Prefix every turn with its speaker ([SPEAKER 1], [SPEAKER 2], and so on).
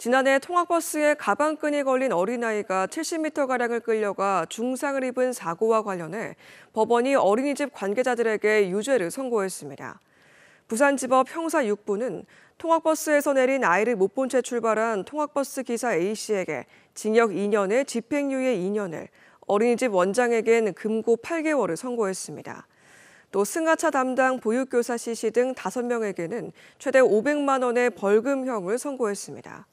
[SPEAKER 1] 지난해 통학버스에 가방끈이 걸린 어린아이가 70m가량을 끌려가 중상을 입은 사고와 관련해 법원이 어린이집 관계자들에게 유죄를 선고했습니다. 부산지법 형사 6부는 통학버스에서 내린 아이를 못 본 채 출발한 통학버스 기사 A씨에게 징역 2년에 집행유예 2년을, 어린이집 원장에겐 금고 8개월을 선고했습니다. 또 승하차 담당 보육교사 C씨 등 5명에게는 최대 500만 원의 벌금형을 선고했습니다.